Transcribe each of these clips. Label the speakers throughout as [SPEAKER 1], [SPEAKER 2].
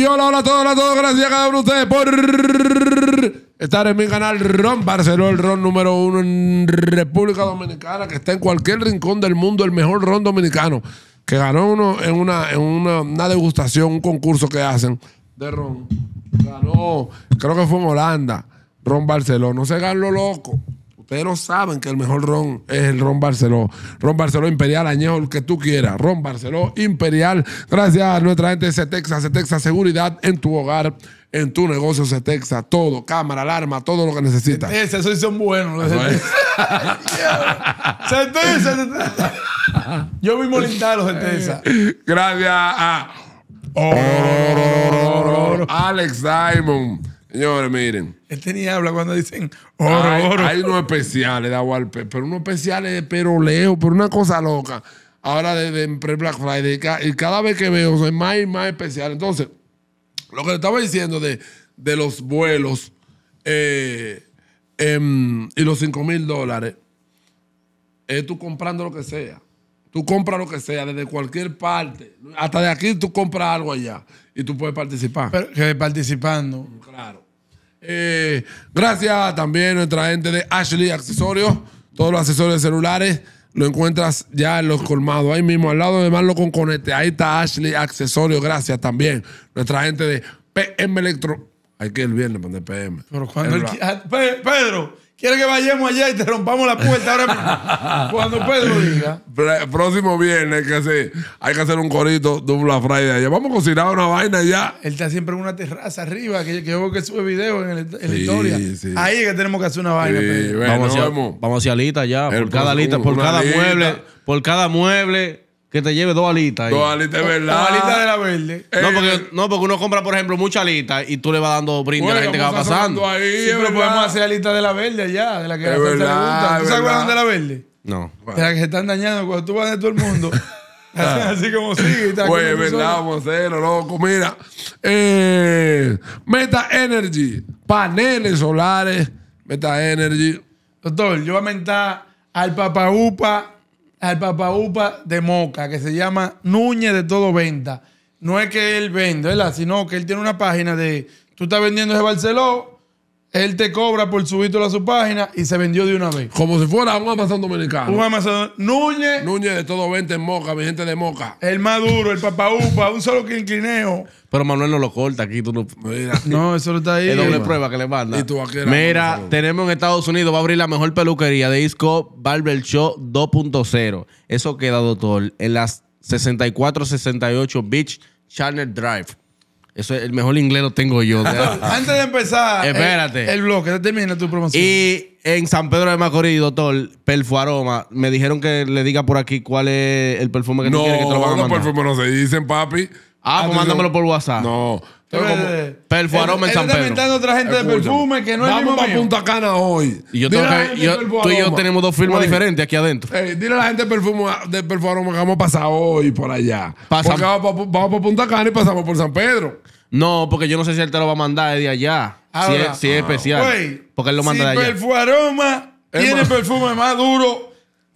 [SPEAKER 1] Y hola, hola a todos, hola todos. Gracias a cada uno de ustedes por estar en mi canal Ron Barceló, el Ron número uno en República Dominicana, que está en cualquier rincón del mundo, el mejor Ron dominicano, que ganó uno en una, en una, degustación, un concurso que hacen de Ron. Ganó, creo que fue en Holanda, Ron Barceló. No se ganó loco. Pero saben que el mejor ron es el ron Barceló. Ron Barceló Imperial, añejo el que tú quieras. Ron Barceló Imperial. Gracias a nuestra gente de Cetexa. Cetexa Seguridad en tu hogar en tu negocio se todo, cámara, alarma, todo lo que necesitas. Esos son buenos. Los Yo mismo lindar los Cetexa. Gracias a Alex Diamond. Señores, miren. Él tenía habla cuando dicen oro, hay, oro. Hay unos especiales de pez, pero unos especiales de peroleo, pero una cosa loca. Ahora desde Black Friday, y cada vez que veo, soy más y más especial. Entonces, lo que le estaba diciendo de, de los vuelos eh, em, y los 5 mil dólares, es tú comprando lo que sea. Tú compras lo que sea, desde cualquier parte. Hasta de aquí tú compras algo allá y tú puedes participar. Pero que participando. Claro. Eh, gracias también a nuestra gente de Ashley Accesorios. Todos los accesorios de celulares lo encuentras ya en los colmados. Ahí mismo, al lado de Marlo con Conete. Ahí está Ashley Accesorios. Gracias también. Nuestra gente de PM Electro. Hay que el viernes poner PM. Pedro, Quiero que vayamos allá y te rompamos la puerta ahora Cuando Pedro diga. Próximo viernes que sí. hay que hacer un corito dubla Friday. Allá. Vamos a cocinar una vaina ya. Él está siempre en una terraza arriba, que, yo veo que sube videos en, la historia. Ahí es que tenemos que hacer una vaina. vamos, hacia,
[SPEAKER 2] vamos alita ya, por cada pues, alita, por cada mueble, por cada mueble que te lleve dos alitas. Ahí. Dos alitas, verdad. Dos alitas de la
[SPEAKER 1] verde. Eh, no porque,
[SPEAKER 2] no, porque uno compra, por ejemplo, muchas alitas y tú le vas dando brinde a la gente que va pasando. Ahí, pero podemos hacer
[SPEAKER 1] alitas de la verde allá, de la que la gente le gusta. ¿Tú sabes cuál de la verde? No. De la que se están dañando cuando tú vas de todo el mundo. Así como sigue. Pues verdad, vamos a hacerlo, loco. Mira, eh, Meta Energy, paneles solares, Meta Energy. Doctor, yo voy a mentar al Upa al Upa de Moca que se llama Núñez de Todo Venta. No es que él venda, Sino que él tiene una página de tú estás vendiendo ese Barceló él te cobra por subirlo a su página y se vendió de una vez. Como si fuera un Amazon dominicano. Un Amazon. Núñez. Núñez de todo 20 en Moca, mi gente de Moca. El Maduro, el Papa Upa, un solo quinquineo.
[SPEAKER 2] Pero Manuel no lo corta aquí, tú no.
[SPEAKER 1] No, eso no está ahí. Es doble prueba que le manda. Mira,
[SPEAKER 2] tenemos en Estados Unidos, va a abrir la mejor peluquería de disco, Barber Show 2.0. Eso queda, doctor, en las 6468 Beach Channel Drive. Eso es el mejor inglés lo tengo yo. Antes de
[SPEAKER 1] empezar Espérate. El, el bloque, termina tu promoción. Y
[SPEAKER 2] en San Pedro de Macorís, doctor, Perfuaroma, me dijeron que le diga por aquí cuál es el perfume que no, tú quieres que te lo van a mandar. No, los perfumes no se dicen, papi. Ah, pues mándamelo por WhatsApp. No.
[SPEAKER 1] Perfuaroma en San Pedro. está inventando otra gente de perfume que no es Vamos mismo para Punta
[SPEAKER 2] Cana hoy. tú y yo tenemos dos firmas diferentes aquí adentro.
[SPEAKER 1] dile a la gente de perfume, de perfuaroma que vamos a pasar hoy por allá. vamos para Punta Cana y pasamos por San Pedro.
[SPEAKER 2] No, porque yo no sé si él te lo va a mandar de allá. Ah, si es, ah, especial. porque él lo manda de allá.
[SPEAKER 1] Perfuaroma tiene perfume más duro.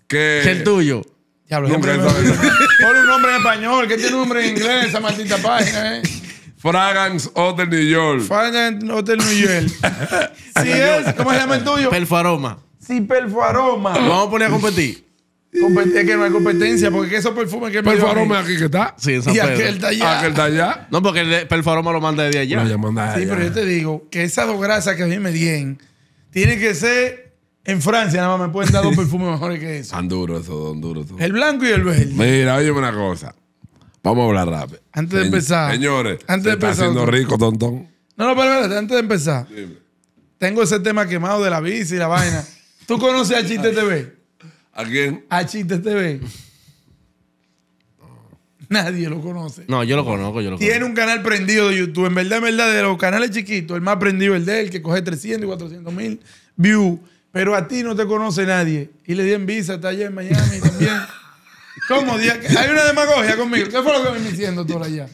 [SPEAKER 1] Que. el tuyo. Diablo, un nombre en español, que tiene un nombre en inglés, esa maldita página, ¿eh? Fragrance Hotel New York. Fragrance Hotel New York. si es, ¿cómo se llama el tuyo? Sí, Si Lo Vamos a poner a competir. Competir, es que no hay competencia, porque esos perfumes que me es aquí que está. Sí, en San Y aquel está allá.
[SPEAKER 2] Aquel está allá. No, porque el Perfaroma lo manda desde allá. No, manda sí, allá. pero yo
[SPEAKER 1] te digo que esas dos grasas que a mí me dieron tienen que ser en Francia, nada más me pueden dar dos perfumes mejores que eso. Tan eso, tan El blanco y el verde. Mira, oye una cosa. Vamos a hablar rápido. Antes de empezar. Señores, antes de está haciendo rico, tontón. No, no, pero antes de empezar. Tengo ese tema quemado de la bici y la vaina. ¿Tú conoces a Chiste TV? ¿A quién? A Chiste TV. Nadie lo conoce.
[SPEAKER 2] No, yo lo conozco, yo lo Tiene
[SPEAKER 1] un canal prendido de YouTube. En verdad, en verdad, de los canales chiquitos, el más prendido es el de él, que coge 300 y 400 mil views. Pero a ti no te conoce nadie. Y le di en visa, está allá en Miami también. ¿Cómo? Hay una demagogia conmigo. ¿Qué fue lo que me diciendo tú allá?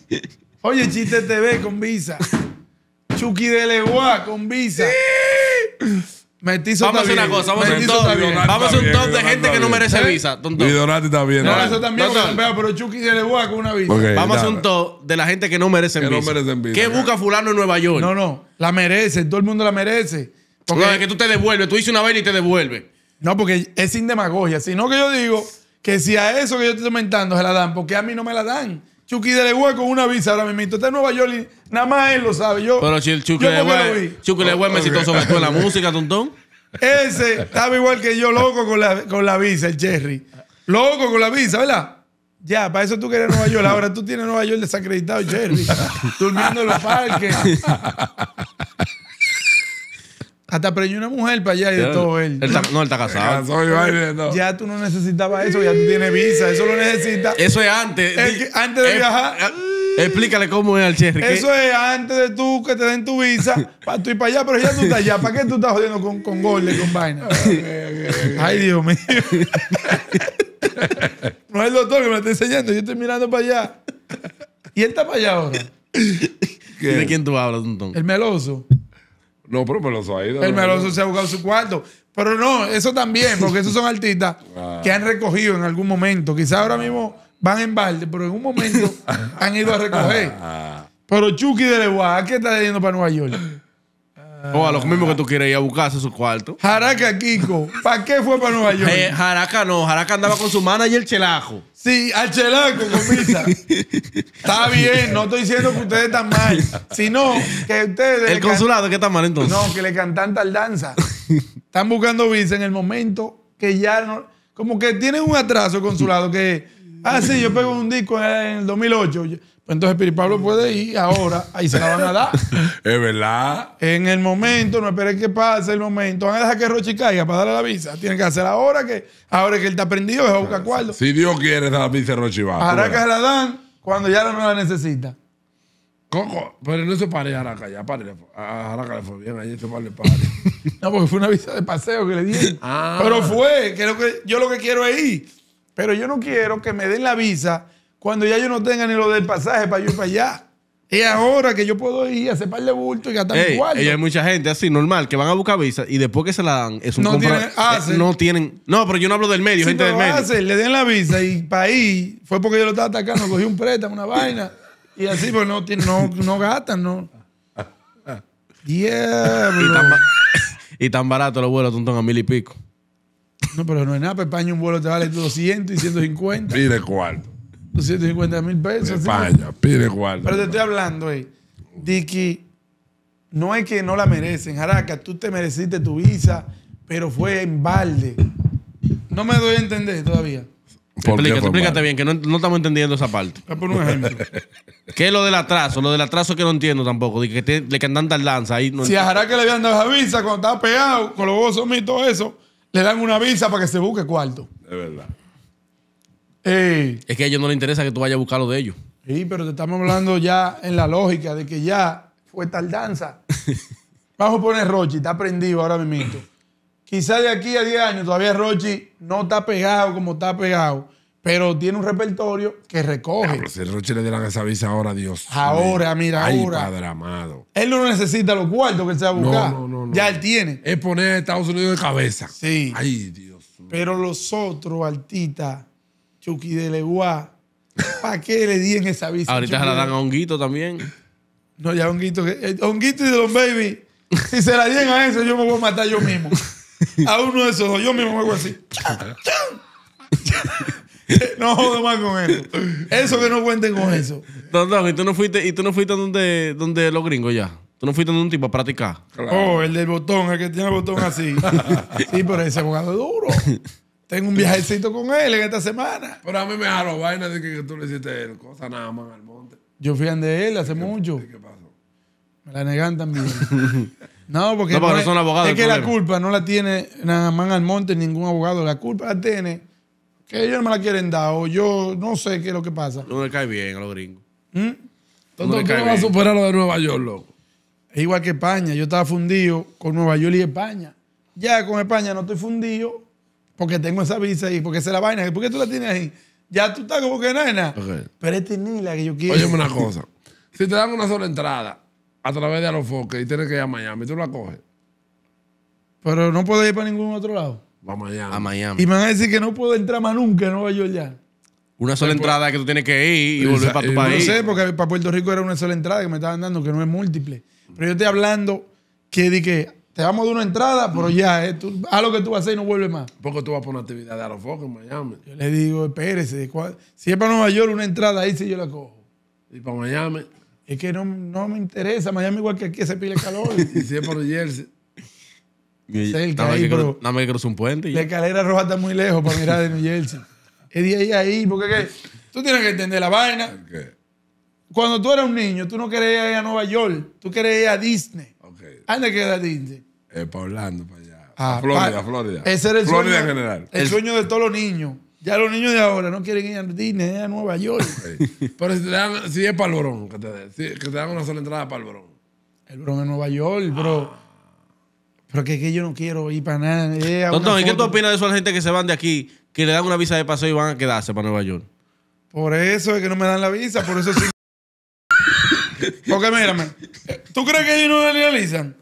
[SPEAKER 1] Oye, Chiste TV con visa. Chucky de Leguá con visa. Mestizo vamos a hacer una cosa, vamos a hacer un top. Vamos a hacer un top de gente que no merece ¿Eh? visa. Y Donati está bien. No, eso también pero Chucky de Leguá con una visa. vamos a hacer un top
[SPEAKER 2] de la gente que no merece visa. Que no merecen visa. ¿Qué
[SPEAKER 1] busca fulano en Nueva York? No, no. La merece. Todo el mundo la merece. Porque es que tú te devuelves. Tú hiciste una vaina y te devuelves. No, porque es sin demagogia. Sino que yo digo que si a eso que yo estoy comentando se la dan, porque a mí no me la dan. Chucky de Legüe con una visa ahora mismo. Está en Nueva York nada más él lo sabe. Yo, Pero Chucky de Chucky de me citó sobre todo la música, tontón. Ese estaba igual que yo, loco con la, con la visa, el Cherry. Loco con la visa, ¿verdad? Ya, para eso tú quieres Nueva York. Ahora tú tienes Nueva York desacreditado, Cherry. durmiendo en los parques. Hasta preñó una mujer para allá y de todo él. no, él está casado. Ya tú no necesitabas eso, ya tú tienes visa, eso lo necesitas. Eso es antes. antes de eh, viajar.
[SPEAKER 2] Eh, explícale cómo es al Cherry. Eso
[SPEAKER 1] es antes de tú que te den tu visa para tú ir para allá, pero ya tú estás allá. ¿Para qué tú estás jodiendo con, con goles, con vaina? Ay, Dios mío. no es el doctor que me está enseñando, yo estoy mirando para allá. Y él está para allá ahora.
[SPEAKER 2] ¿De quién tú hablas, Tontón? El meloso. No, pero Meloso
[SPEAKER 1] ha ido. El Meloso se ha buscado su cuarto. Pero no, eso también, porque esos son artistas ah. que han recogido en algún momento. Quizás ahora mismo van en balde, pero en un momento han ido a recoger. Ah. pero Chucky de Leguá, ¿qué está leyendo para Nueva York? O a los mismos
[SPEAKER 2] que tú quieres ir a buscarse su cuarto.
[SPEAKER 1] Jaraca Kiko, ¿para qué fue para Nueva York? Jaraca no, Jaraca andaba con su manager Chelajo. Sí, al con visa. está bien, no estoy diciendo que ustedes están mal, sino que ustedes. El consulado que está mal entonces. No, que le cantan tal danza. Están buscando visa en el momento que ya no. Como que tienen un atraso consulado que. Ah, sí, yo pego un disco en el 2008. Entonces Piripablo Pablo puede ir ahora, ahí se la van a dar. es verdad. En el momento, no esperen que pase el momento. Van a dejar que Rochi caiga para darle la visa. Tienen que hacer ahora que, ahora que él está prendido, es a buscar Si Dios quiere dar la visa a Rochi va. Ahora que se la dan cuando ya no la necesita. Coco, pero no se pare a Araca ya, pare. A Araca le fue bien, Ahí se pare, pare. no, porque fue una visa de paseo que le dieron. Ah. Pero fue, que yo lo que quiero es ir. Pero yo no quiero que me den la visa cuando ya yo no tenga ni lo del pasaje para ir para allá. Es ahora que yo puedo ir a de bulto y gastar mi cuarto. Y
[SPEAKER 2] hay mucha gente así, normal, que van a buscar visa y después que se la dan, es un no, tienen, ah, eh, no tienen. No, pero yo no hablo del medio, gente del medio. Ah, le
[SPEAKER 1] den la visa y para ahí fue porque yo lo estaba atacando, cogí un préstamo, una vaina. Y así, pues no, no, no gastan, ¿no? diablo
[SPEAKER 2] y, tan barato los vuelos, tontón, a mil y pico.
[SPEAKER 1] No, pero no es nada, para España un vuelo te vale 200 y 150. de cuarto. 250 mil pesos. Vaya, pide guarda. Pero te estoy hablando, eh, de no es que no la merecen. Jaraca, tú te mereciste tu visa, pero fue en balde. No me doy a entender todavía.
[SPEAKER 2] Explícate, explícate bien, que no, estamos entendiendo esa parte. Ah, por un ejemplo. ¿Qué es lo del atraso? Lo del atraso que no entiendo tampoco. De que le cantan tardanza. Ahí si a
[SPEAKER 1] Jaraca le habían dado esa visa cuando estaba pegado, con los gozos y todo eso, le dan una visa para que se busque cuarto.
[SPEAKER 2] Es verdad. Es que a ellos no les interesa que tú vayas a buscar lo de ellos. Sí,
[SPEAKER 1] pero te estamos hablando ya en la lógica de que ya fue tardanza. Vamos a poner Rochi, está prendido ahora mismo. Quizás de aquí a 10 años todavía Rochi no está pegado como está pegado, pero tiene un repertorio que recoge. Ah, pero si Rochi le dieran esa visa ahora, Dios. Ahora, mira, ahora. está amado. Él no necesita los cuartos que él se va a buscar. No, no, no, ya él tiene. Es poner a Estados Unidos de cabeza. Sí. Ay, Dios. Pero los otros artistas Chucky de Leguá. ¿Para qué le di en esa bici? Ahorita se la dan a Honguito también. No, ya Honguito. Eh, Honguito y de los Baby. Si se la dien a eso, yo me voy a matar yo mismo. A uno de esos dos, yo mismo me hago así. no jodo más con eso. Eso que no cuenten con eso. No, no, y tú
[SPEAKER 2] no fuiste, y tú no fuiste donde, donde los gringos ya. Tú no fuiste donde un tipo a practicar.
[SPEAKER 1] Oh, el del botón, el que tiene el botón así. sí, pero ese abogado es duro. Tengo un viajecito con él en esta semana. Pero a mí me dejaron vaina de que, tú le hiciste cosas cosa nada más al monte. Yo fui de él hace mucho. qué pasó? Me la negan también. no, porque no, es, son abogados es que la culpa no la tiene nada más al monte ningún abogado. La culpa la tiene que ellos no me la quieren dar o yo no sé qué es lo que pasa. No le
[SPEAKER 2] cae bien a los gringos. ¿Mm? Entonces, ¿cómo va a superar lo de Nueva York,
[SPEAKER 1] loco? Es igual que España. Yo estaba fundido con Nueva York y España. Ya con España no estoy fundido porque tengo esa visa ahí, porque esa es la vaina, ¿por qué tú la tienes ahí? Ya tú estás como que nena. Pero es ni la que yo quiero. Oye, una cosa. si te dan una sola entrada a través de Alofoque y tienes que ir a Miami, tú la coges. Pero no puedo ir para ningún otro lado. A Miami. A Miami. Y me van a decir que no puedo entrar más nunca no Nueva York ya.
[SPEAKER 2] Una sola pues. entrada que tú tienes que ir y volver para tu país. No sé,
[SPEAKER 1] porque para Puerto Rico era una sola entrada que me estaban dando, que no es múltiple. Pero yo estoy hablando que di que te vamos de una entrada, pero mm. ya, es eh, tú, haz lo que tú vas a hacer y no vuelves más. Porque tú vas por una actividad de focos en Miami. Yo le digo, espérese, si es para Nueva York, una entrada ahí sí yo la cojo. Y para Miami. Es que no, no me interesa, Miami igual que aquí se pide calor. y si es para Jersey. Cerca nada, ahí, más
[SPEAKER 2] que un puente. la
[SPEAKER 1] escalera roja está muy lejos para mirar de New Jersey. Es de ahí ahí, porque tú tienes que entender la vaina. Okay. Cuando tú eras un niño, tú no querías ir a Nueva York, tú querías ir a Disney. antes que que a Disney. Eh, para Orlando, para allá. Ah, Florida, Florida. Ese el Florida en general. El, sueño de todos los niños. Ya los niños de ahora no quieren ir a Disney, a Nueva York. Pero si, dan, es para el que te, si, dan una sola entrada para el El bron es Nueva York, ah. bro. Pero que, que yo no quiero ir para nada. ¿y qué tú
[SPEAKER 2] opinas de eso a la gente que se van de aquí, que le dan una visa de paseo y van a quedarse para Nueva York?
[SPEAKER 1] Por eso es que no me dan la visa, por eso sí. Porque mírame, ¿tú crees que ellos no la realizan?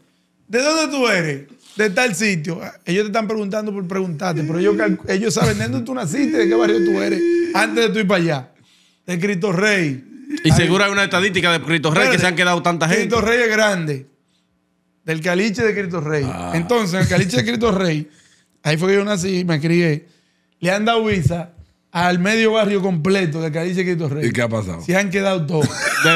[SPEAKER 1] ¿de dónde tú eres? De tal sitio. Ellos te están preguntando por preguntarte, pero ellos, ellos saben de dónde tú naciste, de qué barrio tú eres, antes de tú ir para allá. De Cristo Rey.
[SPEAKER 2] Y segura seguro hay una estadística de Cristo Rey que se han quedado tanta gente. Cristo Rey
[SPEAKER 1] es grande. Del caliche de Cristo Rey. Ah. Entonces, el caliche de Cristo Rey, ahí fue que yo nací, me crié. Le han dado visa al medio barrio completo de dice y Rey. ¿Y qué ha pasado? Se han quedado todos.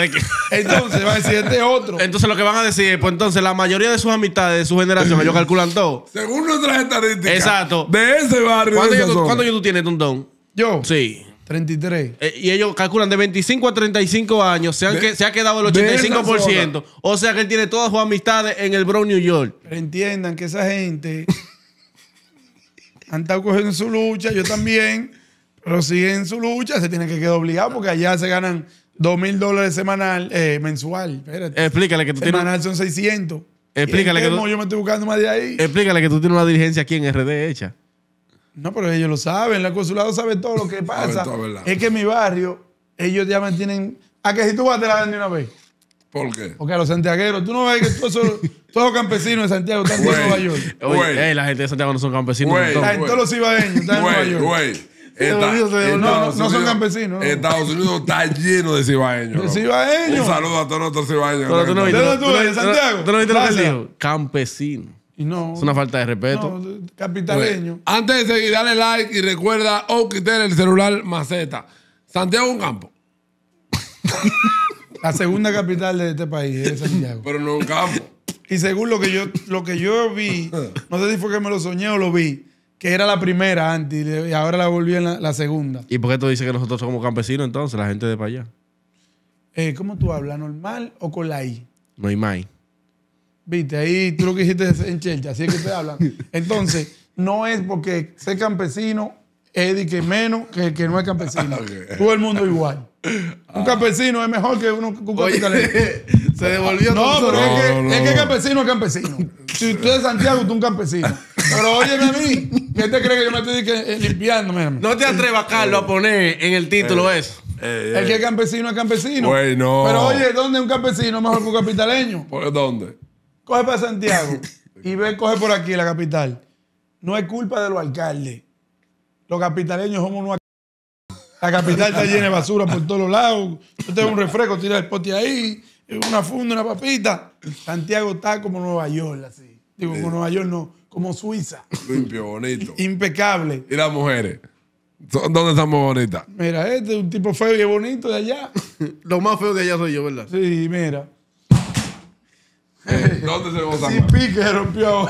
[SPEAKER 1] entonces va a decir, este
[SPEAKER 2] otro. Entonces lo que van a decir es, pues entonces la mayoría de sus amistades, de su generación, ellos calculan todo.
[SPEAKER 1] Según nuestras estadísticas. Exacto. De ese barrio. ¿Cuántos años tú, tienes, Tontón?
[SPEAKER 2] Yo. Sí. 33. Eh, y ellos calculan de 25 a 35 años, se, se ha quedado el 85%. O sea que él tiene todas sus amistades en el Brown New York. Pero entiendan
[SPEAKER 1] que esa gente han estado cogiendo su lucha, yo también. Pero siguen su lucha, se tienen que quedar obligados porque allá se ganan 2 mil dólares semanal, eh, mensual. Espérate. Explícale que tú tienes. Semanal son 600. Explícale que Yo me estoy buscando más de ahí. Explícale que tú tienes una dirigencia aquí en RD hecha. No, pero ellos lo saben. El consulado sabe todo lo que pasa. es que en mi barrio, ellos ya me tienen. ¿A que si tú vas te la dan de una vez? ¿Por qué? Porque a los santiagueros, tú no ves que todos, todos los campesinos de Santiago están en Nueva York. Oye,
[SPEAKER 2] la gente de Santiago no son campesinos. la gente, todos los
[SPEAKER 1] ibaeños están en Nueva York
[SPEAKER 2] no, no, son
[SPEAKER 1] campesinos. Estados Unidos está lleno de cibaeños. Un saludo a todos los cibaeños. ¿Dónde tú no ¿Tú Santiago? ¿Tú no Campesino. no, es una falta de respeto. capitaleño. antes de seguir, dale like y recuerda o oh, el celular maceta. Santiago un campo. La segunda capital de este país es Santiago. Pero no un campo. Y según lo que yo, lo que yo vi, no sé si fue que me lo soñé o lo vi que era la primera antes y ahora la volví en la, segunda. ¿Y por qué tú dices que nosotros somos campesinos entonces, la gente de para allá? Eh, ¿Cómo tú hablas? ¿Normal o con la I? No hay más. Viste, ahí tú lo que dijiste en Chelcha, así es que te hablan. Entonces, no es porque ser campesino es que menos que el que no es campesino. Todo el mundo igual. Un ah. campesino es mejor que uno un capitalista. se devolvió No, pero es, que, campesino es campesino. Si usted es Santiago, tú un campesino. Pero óyeme a mí, ¿Qué te crees que yo me estoy que, eh, limpiando? No te
[SPEAKER 2] atrevas, eh, Carlos, a poner en el título eh, eso. El que es
[SPEAKER 1] campesino es campesino. Bueno. Pero oye, ¿dónde es un campesino mejor que un capitaleño? ¿Por dónde? Coge para Santiago y ve, coge por aquí la capital. No es culpa de los alcaldes. Los capitaleños somos unos La capital está llena de basura por todos lados. Yo tengo un refresco, tira el pote ahí, una funda, una papita. Santiago está como Nueva York, así. Digo, como Nueva York no como Suiza. Limpio, bonito. Impecable. ¿Y las mujeres? ¿Dónde estamos bonitas? Mira, este es un tipo feo y bonito de allá. Lo más feo de allá soy yo, ¿verdad? Sí, mira. Eh, ¿Dónde se a Sí, más? pique rompió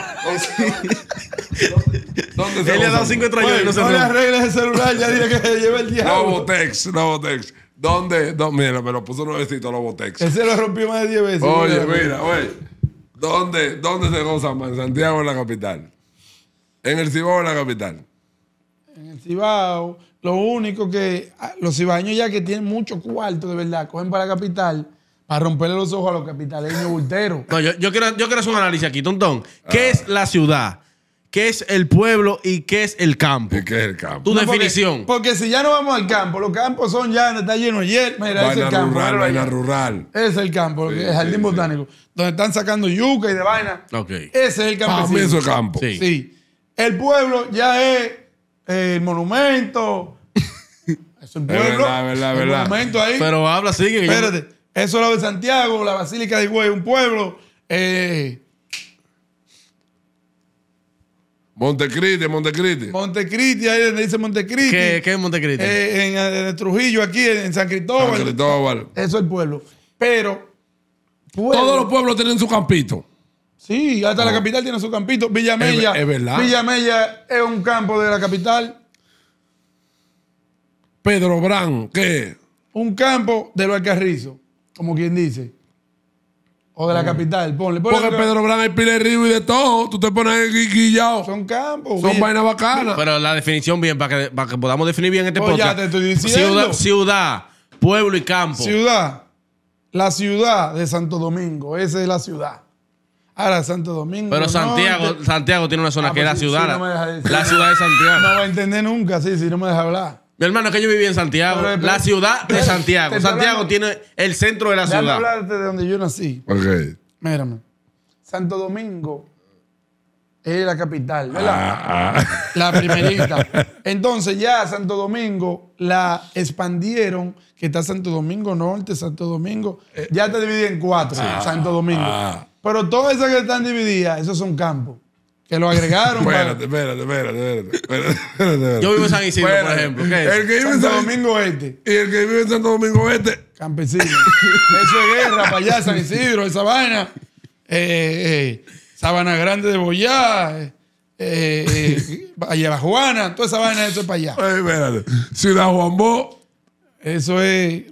[SPEAKER 1] ¿Dónde, se se Él le ha dado cinco extraños y no se No le arregles el celular, ya dile que se lleva el diablo. Lobotex, Lobotex. ¿Dónde? ¿Dónde? Mira, me lo puso nuevecito Lobotex. Ese lo rompió más de 10 veces. Oye, mira, oye. ¿Dónde, ¿Dónde se goza más? ¿En Santiago en la capital? ¿En el Cibao en la capital? En el Cibao, lo único que ah, los cibaños ya que tienen mucho cuarto, de verdad, cogen para la capital para romperle los ojos a los capitaleños bulteros.
[SPEAKER 2] No, yo, yo, quiero, yo quiero hacer un análisis aquí, Tontón. ¿Qué ah. es la ciudad? ¿Qué es el pueblo y qué es el campo? qué es el campo? Tu definición.
[SPEAKER 1] Porque, si ya no vamos al campo, los campos son ya, está lleno de Mira, es el campo. Rural, rural. Es el campo, el jardín botánico donde están sacando yuca y de vaina. Ese es el campesino. Ah, eso es campo. Sí. El pueblo ya es eh, el monumento. eso es el pueblo. Es verdad, verdad, el monumento ahí. Pero habla, sigue. Espérate. Eso es lo de Santiago, la Basílica de Güey. un pueblo. Eh, Montecristi, Montecristi. Montecristi, ahí donde dice Montecristi. ¿Qué, es Montecristi? Eh, en, en, Trujillo, aquí, en San Cristóbal. San Cristóbal. Eso es el pueblo. Pero todos los pueblos tienen su campito. Sí, hasta la oh. capital tiene su campito. Villamella. Es, es verdad. Villamella es un campo de la capital. Pedro Brán, ¿qué? Un campo de los Alcarrizos, como quien dice. O de la mm. capital, ponle. Porque Pedro Brán es pile río y de todo. Tú te pones quillado. Son campos. Son vainas bacanas. Pero
[SPEAKER 2] la definición bien, para que, podamos definir bien este pues ya te estoy diciendo. ciudad, pueblo y campo. Ciudad
[SPEAKER 1] la ciudad de Santo Domingo. Esa es la ciudad. Ahora Santo Domingo. Pero Santiago,
[SPEAKER 2] Santiago tiene una zona ah, que es la ciudad. la, ciudad de Santiago. No va a entender nunca, sí, si no me deja hablar. Mi hermano, es que yo viví en Santiago. la ciudad de Santiago. Santiago tiene el centro de la ciudad. a hablarte
[SPEAKER 1] de donde yo nací. Ok. Mírame. Santo Domingo es la capital, ¿verdad? Ah, ah. La primerita. Entonces ya Santo Domingo la expandieron, que está Santo Domingo Norte, Santo Domingo, eh, ya está dividida en cuatro, Santo Domingo. Ah, Pero todas esas que están divididas, esos son campos. Que lo agregaron. Espérate, espérate, espérate, espérate, Yo vivo en San Isidro, por ejemplo. El que vive en Santo Domingo Este. Y el que vive en Santo Domingo Este. Campesino. Eso es guerra para allá, San Isidro, esa vaina. Eh, eh. Sabana Grande de Boyá, eh, eh, Juana, toda esa vaina, eso es para allá. espérate. Ciudad Juan Bó. Eso es.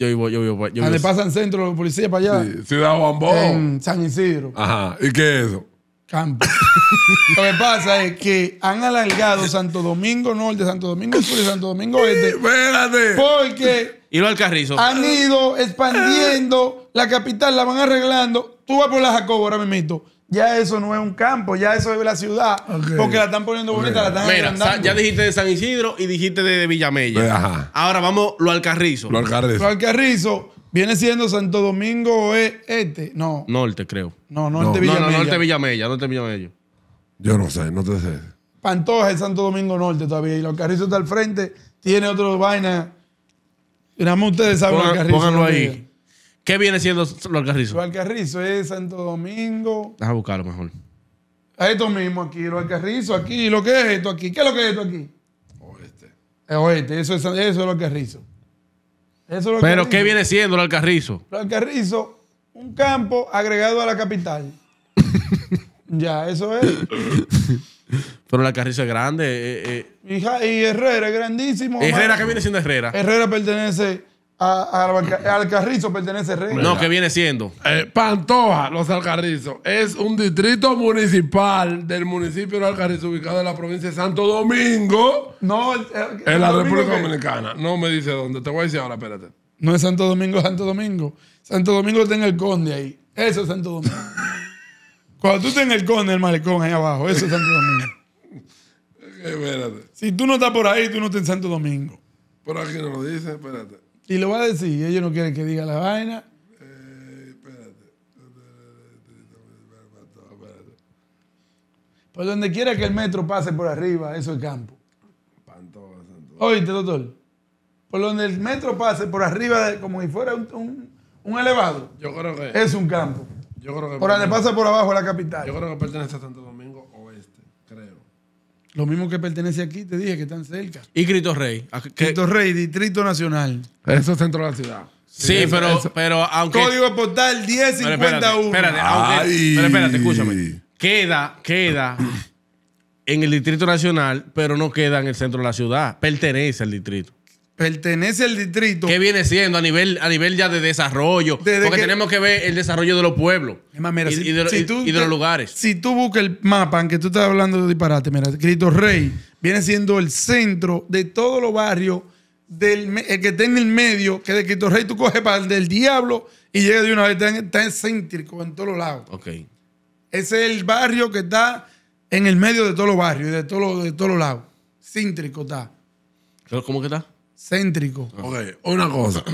[SPEAKER 1] Yo vivo, yo vivo. Yo ah, pasan centro los policías para allá. Ciudad Juan Bó. En San Isidro. Ajá. ¿Y qué es eso? Campo. Lo que pasa es que han alargado Santo Domingo Norte, Santo Domingo Sur y Santo Domingo Este. Espérate. Porque.
[SPEAKER 2] Y lo al carrizo. Han
[SPEAKER 1] ido expandiendo la capital, la van arreglando. Tú vas por la Jacobo ahora mismo ya eso no es un campo, ya eso es la ciudad. Porque la están poniendo bonita, la están Mira, ya dijiste de San Isidro y
[SPEAKER 2] dijiste de Villamella. Ajá. Ahora vamos lo Alcarrizo. Lo Alcarrizo. Lo
[SPEAKER 1] Alcarrizo viene siendo Santo Domingo e-, Este. No. Norte, creo. No, Norte este de este Villamella. No, no, Norte este
[SPEAKER 2] Villamella, Norte
[SPEAKER 1] Villamella. Yo no sé, no te sé. Pantoja es Santo Domingo Norte todavía. Y lo Alcarrizo está al frente, tiene otro vaina. ustedes saben Alcarrizo. Pónganlo ahí.
[SPEAKER 2] ¿Qué viene siendo Alcarrizo?
[SPEAKER 1] Lo Alcarrizo es Santo Domingo.
[SPEAKER 2] a buscarlo mejor.
[SPEAKER 1] Esto mismo aquí, lo Alcarrizo aquí, lo que es esto aquí. ¿Qué es lo que es esto aquí? Oeste. oeste, eso es, eso es lo Alcarrizo. Eso es lo Pero ¿qué viene siendo lo Alcarrizo? Lo Alcarrizo, un campo agregado a la capital. ya, eso es.
[SPEAKER 2] Pero el alcarrizo es grande. Eh,
[SPEAKER 1] eh. Hija, y Herrera es grandísimo. Herrera, ¿qué viene siendo Herrera? Herrera pertenece al Alcarrizo pertenece rey, No, que viene siendo? Eh, Pantoja, Los Alcarrizos, es un distrito municipal del municipio de Alcarrizo, ubicado en la provincia de Santo Domingo. No, eh, en la República Dominicana. No me dice dónde. Te voy a decir ahora, espérate. No es Santo Domingo, Santo Domingo. Santo Domingo tiene el Conde ahí. Eso es Santo Domingo. Cuando tú estás en el Conde, el malecón ahí abajo, eso es Santo Domingo. espérate. Si tú no estás por ahí, tú no estás en Santo Domingo. Por aquí no lo dice, espérate. Y lo va a decir. Ellos no quieren que diga la vaina. Eh, espérate. Por donde quiera que el metro pase por arriba, eso es campo. Pantoja, Oíste, doctor. Por donde el metro pase por arriba, como si fuera un, un, elevado. Yo creo que. Es un campo. Yo creo que. Por donde pasa por abajo la capital. Yo creo que pertenece a Santo Domingo Oeste, creo. Lo mismo que pertenece aquí, te dije que están cerca. Y Cristo Rey. Cristo Rey, Distrito Nacional. Eso es centro de la ciudad. Sí, pero, pero aunque. Código postal 1051. espérate, espérate, aunque, espérate,
[SPEAKER 2] escúchame. Queda, queda en el Distrito Nacional, pero no queda en el centro de la ciudad. Pertenece al distrito. Pertenece al distrito. ¿Qué viene siendo a nivel, a nivel ya de desarrollo? porque tenemos que ver el desarrollo de los pueblos más, mira, y, de, los lugares.
[SPEAKER 1] Si tú buscas el mapa, aunque tú estás hablando de disparate, mira, Cristo Rey viene siendo el centro de todos los barrios del el que está en el medio, que de Quito Rey tú coges para el del diablo y llega de una vez, está, en céntrico en todos los lados. Ok. Ese es el barrio que está en el medio de todos los barrios, de todos de todos los lados. Céntrico está. ¿Cómo que está? Céntrico. Ah. Ok, una cosa.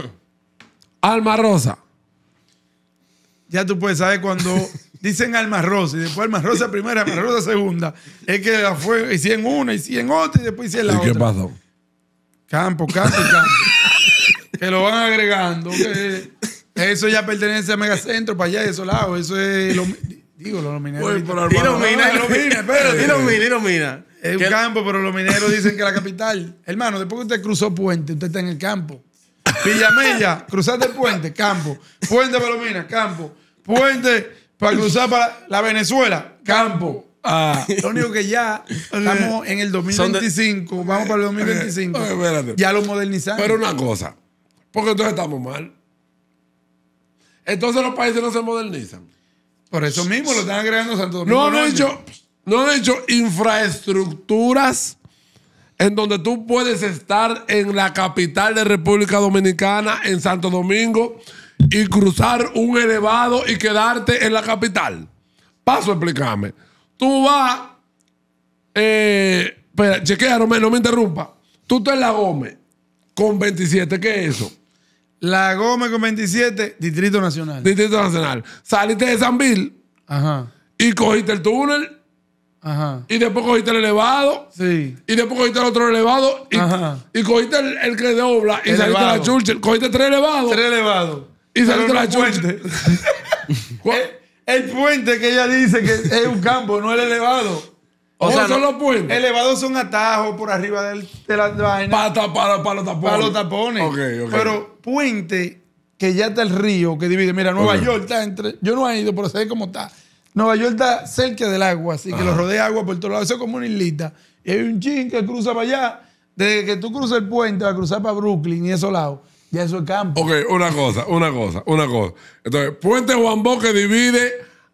[SPEAKER 1] Alma Rosa. Ya tú puedes saber cuando dicen Alma Rosa y después Alma Rosa primera, Alma Rosa segunda. Es que la fue, hicieron una, hicieron otra y después hicieron la otra. ¿Y qué pasó? Campo, campo campo. que lo van agregando. eso ya pertenece a Megacentro, para allá, de esos lados. Eso es. Lo, digo, los mineros. y los los pero, Es un campo, pero los mineros dicen que la capital. Hermano, después que usted cruzó puente, usted está en el campo. Villamella, cruzaste el puente, campo. Puente para los minas, campo. Puente para cruzar para la Venezuela, campo. Ah. Lo único que ya estamos en el 2025, vamos para el 2025. Eh, ya lo modernizamos. Pero una cosa, porque entonces estamos mal. Entonces los países no se modernizan. Por eso mismo lo están agregando Santo Domingo. No han hecho, no han hecho infraestructuras en donde tú puedes estar en la capital de República Dominicana, en Santo Domingo, y cruzar un elevado y quedarte en la capital. Paso a Tú vas, eh, espera, chequea, no me, no me interrumpa. Tú estás en la Gómez con 27, ¿qué es eso? La Gómez con 27, Distrito Nacional. Distrito Nacional. Saliste de San Bill Ajá. y cogiste el túnel. Ajá. Y después cogiste el elevado. Sí. Y después cogiste el otro elevado. Y, Ajá. y cogiste el, el que dobla. Y saliste a la Churchill. Cogiste tres elevados. Tres elevados. Y saliste a la no ¿Cuál? Eh, el puente que ella dice que es un campo, no el elevado. O sea, son los puentes? Elevados son atajos por arriba del, de la vaina. Para, para, para los tapones. Para tapones. Pero puente que ya está el río que divide. Mira, Nueva York está entre. Yo no he ido, pero sé cómo está. Nueva York está cerca del agua, así que lo rodea agua por todos lados. Eso es como una islita. Y hay un chin que cruza para allá. Desde que tú cruzas el puente, va a cruzar para Brooklyn y esos lados. Ya eso es campo. Ok, una cosa, una cosa, una cosa. Entonces, Puente Juan que divide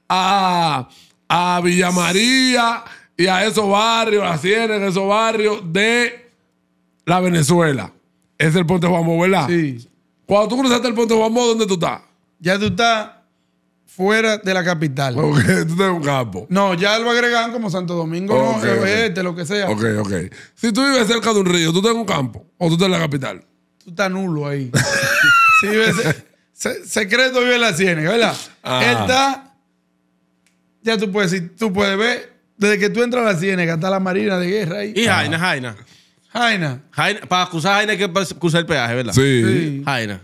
[SPEAKER 1] a, a Villa María y a esos barrios, a en esos barrios de la Venezuela. Es el Puente Juan ¿verdad? Sí. Cuando tú cruzaste el Puente Juan ¿dónde tú estás? Ya tú estás fuera de la capital. Ok, tú estás en un campo. No, ya lo agregan como Santo Domingo, lo que sea. Ok, ok. Si tú vives cerca de un río, ¿tú estás en un campo o tú estás en la capital? tú estás nulo ahí. sí, se, secreto vive la ciénaga, ¿verdad?
[SPEAKER 2] Ah. Él está.
[SPEAKER 1] Ya tú puedes tú puedes ver. Desde que tú entras a la que está la marina de guerra ahí. Y Jaina, ah. Jaina. Jaina.
[SPEAKER 2] Para acusar a Jaina hay que acusar el peaje, ¿verdad? Sí. Jaina.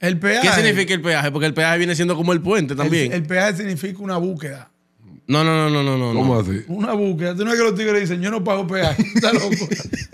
[SPEAKER 1] El peaje. ¿Qué significa
[SPEAKER 2] el peaje? Porque el peaje viene siendo como el puente también. el
[SPEAKER 1] peaje significa una búsqueda.
[SPEAKER 2] No, no, no, no, no. ¿Cómo así?
[SPEAKER 1] Una búsqueda. Tú no es que los tigres dicen, yo no pago peaje. Está loco.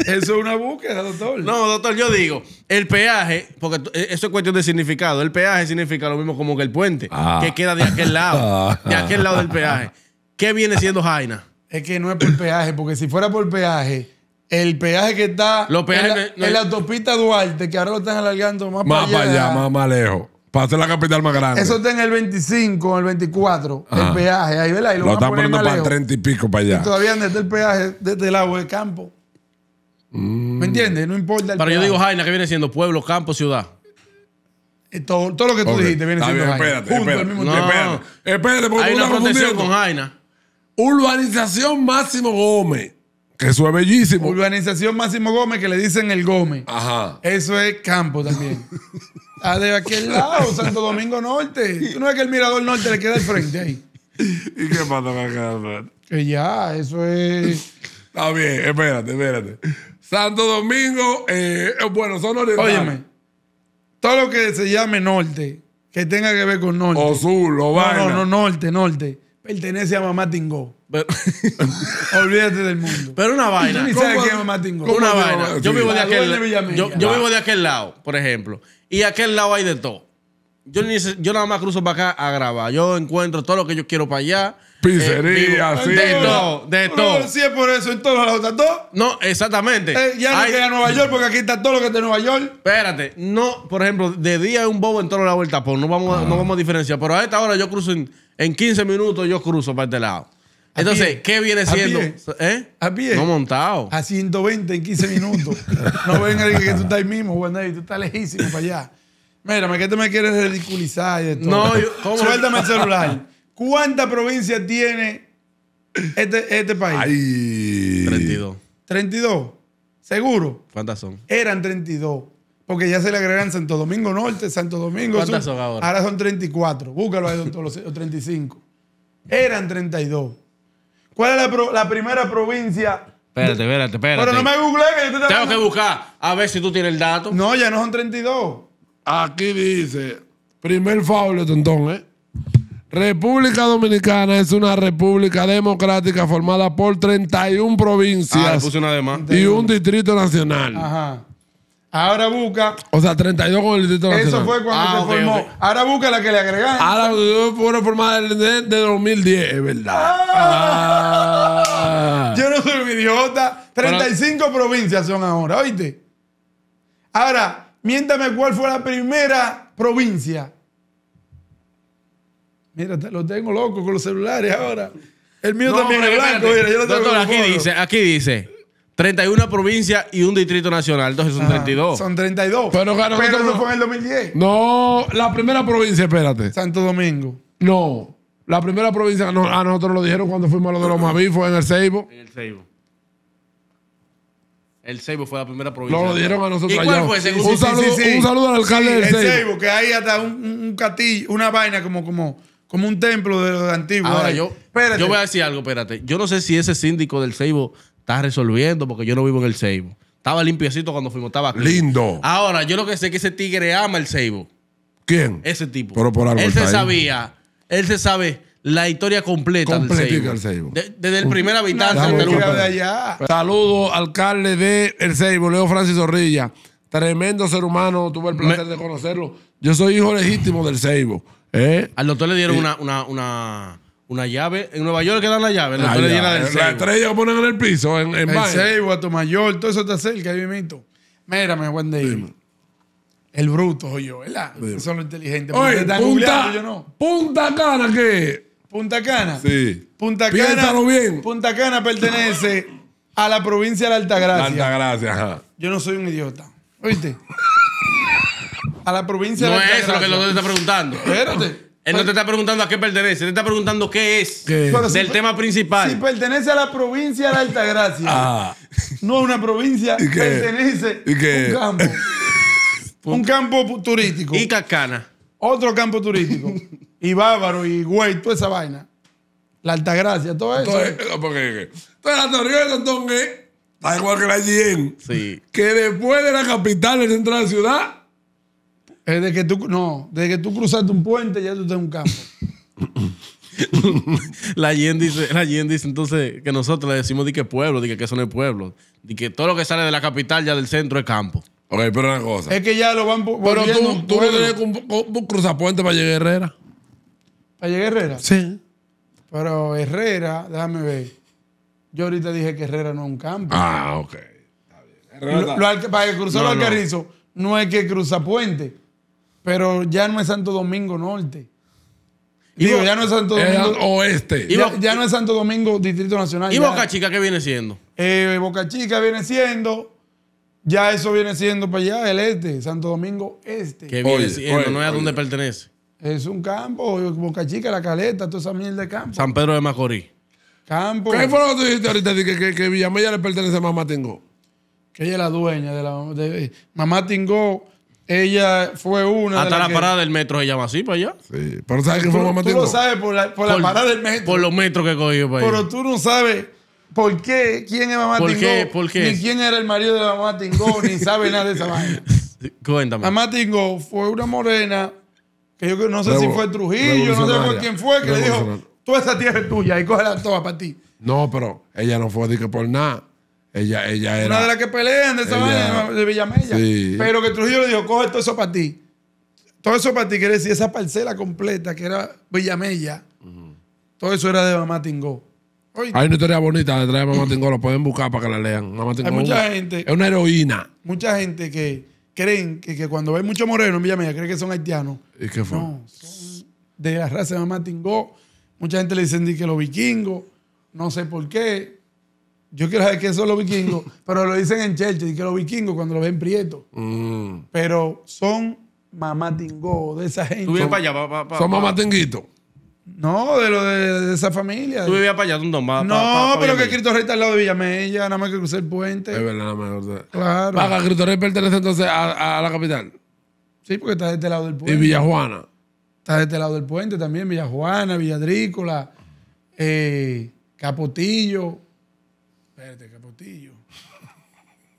[SPEAKER 1] eso es una búsqueda, doctor. No, doctor, yo digo,
[SPEAKER 2] el peaje, porque eh, eso es cuestión de significado. El peaje significa lo mismo como que el puente, ah. que queda de aquel lado, de aquel lado del peaje. ¿Qué viene siendo
[SPEAKER 1] Jaina? Es que no es por peaje, porque si fuera por peaje, el peaje que está en, la, autopista Duarte, que ahora lo están alargando más, para allá. Más para allá, más lejos. Para hacer la capital más grande. Eso está en el 25, en el 24, el peaje ahí, ¿verdad? Y lo, lo están poniendo para 30 y pico para allá. Y todavía desde el peaje, desde el agua del campo. Mm. ¿Me entiendes? No importa el Pero yo digo
[SPEAKER 2] Jaina, que viene siendo pueblo, campo, ciudad.
[SPEAKER 1] Eh, todo, todo lo que tú dijiste viene siendo bien, Espérate, espérate, no. espérate, espérate, porque Hay una protección con Jaina. Urbanización Máximo Gómez. Que eso es bellísimo. Urbanización Máximo Gómez, que le dicen el Gómez. Ajá. Eso es campo también. ah, de aquel lado, Santo Domingo Norte. Tú no es que el Mirador Norte le queda al frente ahí. ¿Y qué pasa acá, Que ya, eso es. Está bien, espérate, espérate. Santo Domingo, eh, eh, bueno, son orientales. Óyeme, todo lo que se llame norte, que tenga que ver con norte. O sur, o no, No, no, norte, norte. Pertenece a Mamá Tingó. Olvídate del mundo. Pero una vaina. Yo vivo de aquel, yo, ah. vivo de
[SPEAKER 2] aquel lado, por ejemplo. Y aquel lado hay de todo. Yo, yo nada más cruzo para acá a grabar. Yo encuentro todo lo que yo quiero para allá. Eh, Pizzería, De todo,
[SPEAKER 1] de todo. No, si es por eso, en todos lados está todo. No, exactamente. Eh, ya Hay, a Nueva York
[SPEAKER 2] porque aquí está todo lo que es de Nueva York. Espérate, no, por ejemplo, de día es un bobo en todos lados vuelta tapón. No vamos, ah. vamos a diferenciar. Pero a esta hora yo cruzo en 15 minutos, yo cruzo para este lado. Entonces, ¿qué viene siendo?
[SPEAKER 1] ¿Eh? A pie, ¿Eh? No montado. A 120 en 15 minutos. no venga que tú estás ahí mismo, Juan David. Tú estás lejísimo para allá. Mira, ¿qué te me quieres ridiculizar? Y todo? No, Suéltame el celular. ¿Cuántas provincias tiene este, este país? Ay. 32. ¿32? ¿Seguro? ¿Cuántas son? Eran 32. Porque ya se le agregan Santo Domingo Norte, Santo Domingo ¿Cuántas son ahora? Ahora son 34. Búscalo ahí, doctor, los 35. Eran 32. ¿Cuál es la, primera provincia?
[SPEAKER 2] Espérate, espérate, espérate. Pero no me
[SPEAKER 1] googleé que yo te Tengo que buscar a ver si tú tienes el dato. No, ya no son 32. Aquí dice, primer faule, tontón, ¿eh? República Dominicana es una república democrática formada por 31 ah, provincias Ah, y un distrito nacional. Ajá. Ahora busca. O sea, 32 con el Distrito Eso fue cuando ah, se formó. Ahora busca la que le agregaron. Ahora fue formada de, de 2010, es verdad. Ah. Ah. Yo no soy un idiota. 35 provincias son ahora, ¿oíste? Ahora, miéntame cuál fue la primera provincia. Mira, lo tengo loco con los celulares ahora. El mío también es blanco. Mira, yo tengo aquí dice,
[SPEAKER 2] aquí dice. 31 provincias y un distrito nacional.
[SPEAKER 1] Entonces son 32. Son 32. Pero, claro, Pero no, fue en el 2010. No, la primera provincia, espérate. Santo Domingo. No. La primera provincia, a nosotros lo dijeron cuando fuimos a los de los Maví, fue en el Ceibo. En
[SPEAKER 2] el Ceibo. El Ceibo fue la primera provincia. No, lo dieron a nosotros. un, saludo, un, saludo, al alcalde del Ceibo. El Ceibo, que ahí
[SPEAKER 1] hasta un, un, castillo, una vaina como, como, como un templo de, los antiguos. Ahora, yo, yo voy a
[SPEAKER 2] decir algo, espérate. Yo no sé si ese síndico del Ceibo está resolviendo porque yo no vivo en el Seibo. Estaba limpiecito cuando fuimos, estaba
[SPEAKER 1] Lindo.
[SPEAKER 2] Ahora, yo lo que sé es que ese tigre ama el Seibo. ¿Quién? Ese tipo. Pero por algo él se sabía, él se sabe la historia completa del Seibo. desde el primer habitante de allá.
[SPEAKER 1] alcalde de El Seibo, Leo Francis Zorrilla. Tremendo ser humano, tuve el placer de conocerlo. Yo soy hijo legítimo del Seibo. ¿eh?
[SPEAKER 2] Al doctor le dieron una una llave. En Nueva York le dan la llave, la, llave. Llena la estrella que ponen
[SPEAKER 1] en el piso, en, en El Seibo, a tu mayor, todo eso está cerca, ahí mismo. Mírame, buen de Sí, el bruto soy yo, ¿verdad? Eso Son los inteligentes. punta, yo no. Punta Cana, ¿qué? Punta Cana. Sí. Punta Cana. bien. Punta Cana pertenece a la provincia de la Altagracia. La Altagracia, ajá. Yo no soy un idiota. ¿Oíste? a la provincia de la Altagracia. No es eso lo que lo que te está preguntando.
[SPEAKER 2] Espérate. Él no te está preguntando a qué pertenece, te está preguntando qué es del tema principal.
[SPEAKER 1] Si pertenece a la provincia de Altagracia, ah. no es una provincia, pertenece a un campo. un campo turístico. Y Cascana. Otro campo turístico. y Bávaro y Güey, toda esa vaina. La Altagracia, todo eso. Entonces, porque, entonces la teoría del Tontón es, está igual que la IGN, sí. que después de la capital, el centro de la ciudad, es de que tú, no, desde que tú cruzaste un puente ya tú estás en un campo.
[SPEAKER 2] la Yen dice, la dice entonces que nosotros le decimos di que pueblo, di que, eso no es pueblo, di que todo lo que sale de la capital ya del centro es
[SPEAKER 1] campo. Ok, pero una cosa. Es que ya lo van Pero tú, tú no tienes cruzar puente para llegar a Herrera. ¿Para llegar a Herrera? Sí. Pero Herrera, déjame ver. Yo ahorita dije que Herrera no es un campo. Ah, ok. lo, para que cruzó no, al no. Carrizo, no es que cruzar puente pero ya no es Santo Domingo Norte. Digo, ya no es Santo eh, Domingo. Ah, oeste. Ya, ya, no es Santo Domingo Distrito Nacional. ¿Y Boca
[SPEAKER 2] Chica qué viene siendo?
[SPEAKER 1] Eh, Boca Chica viene siendo. Ya eso viene siendo para allá, el este, Santo Domingo Este.
[SPEAKER 2] ¿Qué viene siendo, no es a dónde
[SPEAKER 1] pertenece. Es un campo, Boca Chica, La Caleta, toda esa miel de campo. San
[SPEAKER 2] Pedro de Macorís.
[SPEAKER 1] Campo. ¿Qué fue lo que tú dijiste ahorita? Que, que, que Villamella le pertenece a Mamá Tingó. Que ella es la dueña de la... De, mamá Tingó ella fue una. Hasta de la, parada
[SPEAKER 2] del metro se llama así para allá. Sí. Pero sabes que fue más Tú lo sabes por
[SPEAKER 1] la, parada del metro. Por los
[SPEAKER 2] metros que cogió para Pero
[SPEAKER 1] tú no sabes por qué, quién es mamá ¿Por ¿Por qué? Ni quién era el marido de la mamá Tingó, ni sabe nada de esa vaina.
[SPEAKER 2] Cuéntame. Mamá
[SPEAKER 1] Tingó fue una morena que yo no sé si fue Trujillo, no sé por quién fue, que le dijo: toda esa tierra es tuya y cógela toda para ti. No, pero ella no fue de que por nada ella, era. Una de las que pelean de esa manera de Villamella. Pero que Trujillo le dijo: coge todo eso para ti. Todo eso para ti quiere decir esa parcela completa que era Villamella. Todo eso era de Mamá Tingó. Hay una historia bonita detrás de Mamá Tingó, lo pueden buscar para que la lean. Mamá Tingó mucha gente, es una heroína. Mucha gente que creen que, cuando ve mucho moreno en Villamella, creen que son haitianos. ¿Y qué No, son de la raza de Mamá Tingó. Mucha gente le dicen que los vikingos, no sé por qué. Yo quiero saber qué son los vikingos, pero lo dicen en Churchill, y que los vikingos cuando los ven prieto. Mm. Pero son mamatingos de esa gente. Tú vives para allá, para, Son mamatinguitos. No, de lo de, esa familia. Tú vivías para allá, un no. No, pero que Cristo está al lado de Villamella, nada más que crucé el puente. Es verdad, nada más. Claro. Paga, Cristo pertenece entonces a, la capital. Sí, porque está de este lado del puente. Y Villajuana. Está de este lado del puente también, Villajuana, Villadrícola, eh, Capotillo. Espérate, Capotillo.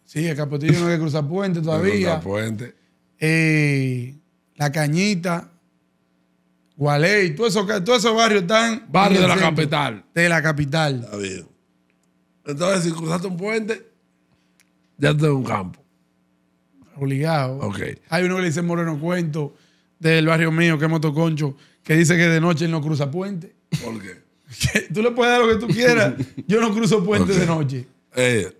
[SPEAKER 1] Sí, el Capotillo no hay que cruzar puente todavía. puente. Eh, la Cañita, Gualey, todos esos barrios están. Barrio de la capital. De la capital. Está bien. Entonces, si cruzaste un puente, ya estás en un campo. Obligado. Ok. Hay uno que le dice Moreno Cuento, del barrio mío, que es motoconcho, que dice que de noche no cruza puente. ¿Por qué? tú le puedes dar lo que tú quieras. Yo no cruzo puentes de noche. Eh,